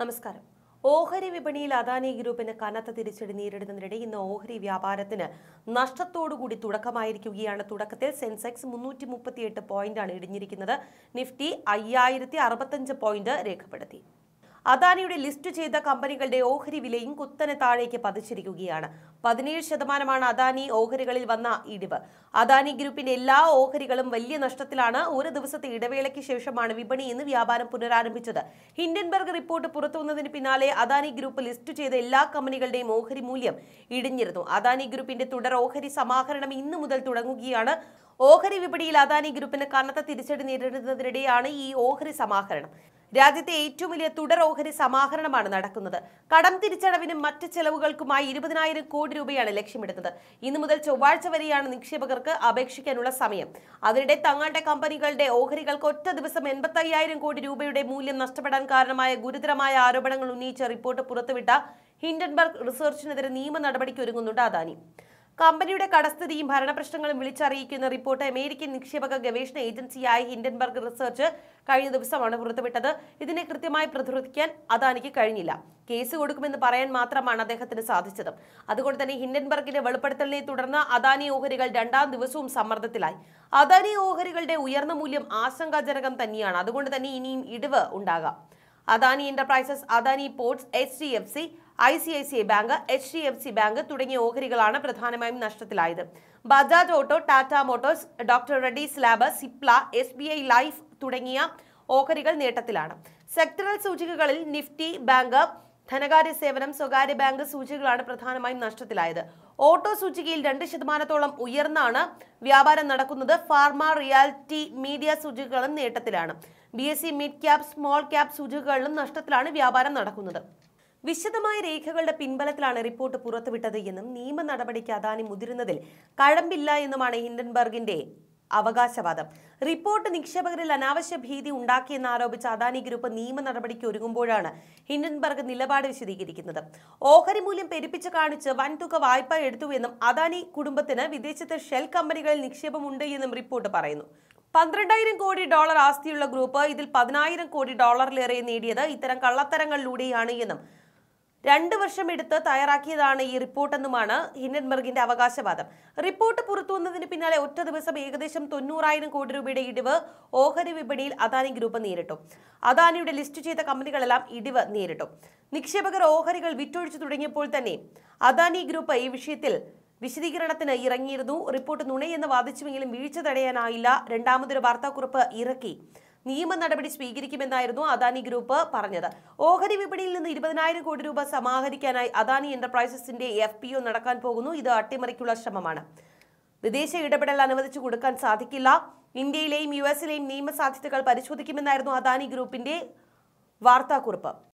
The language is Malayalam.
നമസ്കാരം ഓഹരി വിപണിയിൽ അദാനി ഗ്രൂപ്പിന് കനത്ത തിരിച്ചടി നേരിടുന്നതിനിടെ ഇന്ന് ഓഹരി വ്യാപാരത്തിന് നഷ്ടത്തോടുകൂടി തുടക്കമായിരിക്കുകയാണ് തുടക്കത്തിൽ സെൻസെക്സ് മുന്നൂറ്റി മുപ്പത്തിയെട്ട് പോയിന്റാണ് ഇടിഞ്ഞിരിക്കുന്നത് നിഫ്റ്റി അയ്യായിരത്തി അറുപത്തഞ്ച് പോയിന്റ് രേഖപ്പെടുത്തി അദാനിയുടെ ലിസ്റ്റ് ചെയ്ത കമ്പനികളുടെ ഓഹരി വിലയും കുത്തനെ താഴേക്ക് പതിച്ചിരിക്കുകയാണ് പതിനേഴ് ശതമാനമാണ് അദാനി ഓഹരികളിൽ വന്ന ഇടിവ് അദാനി ഗ്രൂപ്പിന്റെ എല്ലാ ഓഹരികളും വലിയ നഷ്ടത്തിലാണ് ഒരു ദിവസത്തെ ഇടവേളയ്ക്ക് ശേഷമാണ് വിപണി ഇന്ന് വ്യാപാരം പുനരാരംഭിച്ചത് ഹിൻഡൻബർഗ് റിപ്പോർട്ട് പുറത്തുവന്നതിന് പിന്നാലെ അദാനി ഗ്രൂപ്പ് ലിസ്റ്റ് ചെയ്ത എല്ലാ കമ്പനികളുടെയും ഓഹരി മൂല്യം ഇടിഞ്ഞിരുന്നു അദാനി ഗ്രൂപ്പിന്റെ തുടർ ഓഹരി സമാഹരണം ഇന്നു മുതൽ തുടങ്ങുകയാണ് ഓഹരി വിപണിയിൽ അദാനി ഗ്രൂപ്പിന് കനത്ത തിരിച്ചടി നേരിടുന്നതിനിടെയാണ് ഈ ഓഹരി സമാഹരണം രാജ്യത്തെ ഏറ്റവും വലിയ തുടർ ഓഹരി സമാഹരണമാണ് നടക്കുന്നത് കടം തിരിച്ചടവിനും മറ്റ് ചെലവുകൾക്കുമായി ഇരുപതിനായിരം കോടി രൂപയാണ് ലക്ഷ്യമിടുന്നത് ഇന്നു മുതൽ ചൊവ്വാഴ്ച വരെയാണ് നിക്ഷേപകർക്ക് അപേക്ഷിക്കാനുള്ള സമയം അതിനിടെ തങ്ങളുടെ കമ്പനികളുടെ ഓഹരികൾക്ക് ഒറ്റ ദിവസം എൺപത്തയ്യായിരം കോടി രൂപയുടെ മൂല്യം നഷ്ടപ്പെടാൻ കാരണമായ ഗുരുതരമായ ആരോപണങ്ങൾ ഉന്നയിച്ച റിപ്പോർട്ട് പുറത്തുവിട്ട ഹിൻഡൻബർഗ് റിസർച്ചിനെതിരെ നിയമ നടപടിക്ക് ഒരുങ്ങുന്നുണ്ട് അദാനി കമ്പനിയുടെ കടസ്ഥിതിയും ഭരണപ്രശ്നങ്ങളും വിളിച്ചറിയിക്കുന്ന റിപ്പോർട്ട് അമേരിക്കൻ നിക്ഷേപക ഗവേഷണ ഏജൻസിയായ ഹിൻഡൻബർഗ് റിസർച്ച് കഴിഞ്ഞ ദിവസമാണ് പുറത്തുവിട്ടത് ഇതിനെ കൃത്യമായി പ്രതിരോധിക്കാൻ അദാനിക്ക് കഴിഞ്ഞില്ല കേസ് കൊടുക്കുമെന്ന് പറയാൻ മാത്രമാണ് അദ്ദേഹത്തിന് സാധിച്ചത് അതുകൊണ്ട് തന്നെ ഹിൻഡൻബർഗിന്റെ വെളിപ്പെടുത്തലിനെ തുടർന്ന് അദാനി ഓഹരികൾ രണ്ടാം ദിവസവും സമ്മർദ്ദത്തിലായി അദാനി ഓഹരികളുടെ ഉയർന്ന മൂല്യം ആശങ്കാജനകം തന്നെയാണ് അതുകൊണ്ട് തന്നെ ഇനിയും ഇടിവ് ഉണ്ടാകാം Adani enterprises Adani ports H D F C I C I C I bank H D F C bank തുടങ്ങിയ ഓഹരികളാണ് പ്രധാനമായും നഷ്ടത്തിലായത് Bajaj auto Tata motors doctor Reddy's lab Cipla S B I life തുടങ്ങിയ ഓഹരികൾ നേട്ടത്തിലാണ് സെക്ടറൽ സൂചികകളിൽ നിഫ്റ്റി ബാങ്ക് ധനകാര്യ സേവനം സ്വകാര്യ ബാങ്ക് സൂചികകളാണ് പ്രധാനമായും നഷ്ടത്തിലായത് ഓട്ടോ സൂചികയിൽ രണ്ട് ശതമാനത്തോളം ഉയർന്നാണ് വ്യാപാരം നടക്കുന്നത് ഫാർമ റിയാലിറ്റി മീഡിയ സൂചികകളും നേട്ടത്തിലാണ് B S E mid cap small cap സൂചികകളിലും നഷ്ടത്തിലാണ് വ്യാപാരം നടക്കുന്നത് വിശദമായ രേഖകളുടെ പിൻബലത്തിലാണ് റിപ്പോർട്ട് പുറത്തുവിട്ടത് എന്നും നിയമ നടപടിക്ക് അദാനി മുതിരുന്നതിൽ കഴമ്പില്ല എന്നുമാണ് ഹിൻഡൻബർഗിന്റെ അവകാശവാദം റിപ്പോർട്ട് നിക്ഷേപകരിൽ അനാവശ്യ ഭീതി ഉണ്ടാക്കിയെന്ന് ആരോപിച്ച അദാനി ഗ്രൂപ്പ് നിയമ നടപടിക്ക് ഒരുങ്ങുമ്പോഴാണ് ഹിൻഡൻബർഗ് നിലപാട് വിശദീകരിക്കുന്നത് ഓഹരി മൂല്യം പെരുപ്പിച്ച് കാണിച്ച് വൻതുക വായ്പ എടുത്തുവെന്നും അദാനി കുടുംബത്തിന് വിദേശത്തെ ഷെൽ കമ്പനികളിൽ നിക്ഷേപം ഉണ്ട് എന്നും റിപ്പോർട്ട് പറയുന്നു പന്ത്രണ്ടായിരം കോടി ഡോളർ ആസ്തിയുള്ള ഗ്രൂപ്പ് ഇതിൽ പതിനായിരം കോടി ഡോളറിലേറെ നേടിയത് ഇത്തരം കള്ളത്തരങ്ങളിലൂടെയാണ് എന്നും രണ്ട് വർഷം എടുത്ത് തയ്യാറാക്കിയതാണ് ഈ റിപ്പോർട്ടെന്നുമാണ് ഹിൻഡൻബർഗിന്റെ അവകാശവാദം റിപ്പോർട്ട് പുറത്തുവന്നതിന് പിന്നാലെ ഒറ്റ ദിവസം ഏകദേശം തൊണ്ണൂറായിരം കോടി രൂപയുടെ ഇടിവ് ഓഹരി വിപണിയിൽ അദാനി ഗ്രൂപ്പ് നേരിട്ടു അദാനിയുടെ ലിസ്റ്റ് ചെയ്ത കമ്പനികളെല്ലാം ഇടിവ് നേരിട്ടു നിക്ഷേപകർ ഓഹരികൾ വിറ്റൊഴിച്ചു തുടങ്ങിയപ്പോൾ തന്നെ അദാനി ഗ്രൂപ്പ് ഈ വിഷയത്തിൽ വിശദീകരണത്തിന് ഇറങ്ങിയിരുന്നു റിപ്പോർട്ട് നുണയെന്ന് വാദിച്ചുവെങ്കിലും വീഴ്ച തടയാനായില്ല രണ്ടാമതൊരു വാർത്താക്കുറിപ്പ് ഇറക്കി നിയമ നടപടി സ്വീകരിക്കുമെന്നായിരുന്നു അദാനി ഗ്രൂപ്പ് പറഞ്ഞത് ഓഹരി വിപണിയിൽ നിന്ന് ഇരുപതിനായിരം കോടി രൂപ സമാഹരിക്കാനായി അദാനി എന്റർപ്രൈസസിന്റെ എഫ് പി ഒ നടക്കാൻ പോകുന്നു ഇത് അട്ടിമറിക്കുള്ള ശ്രമമാണ് വിദേശ ഇടപെടൽ അനുവദിച്ചു കൊടുക്കാൻ സാധിക്കില്ല ഇന്ത്യയിലെയും യു എസിലെയും നിയമസാധ്യതകൾ പരിശോധിക്കുമെന്നായിരുന്നു അദാനി ഗ്രൂപ്പിന്റെ വാർത്താക്കുറിപ്പ്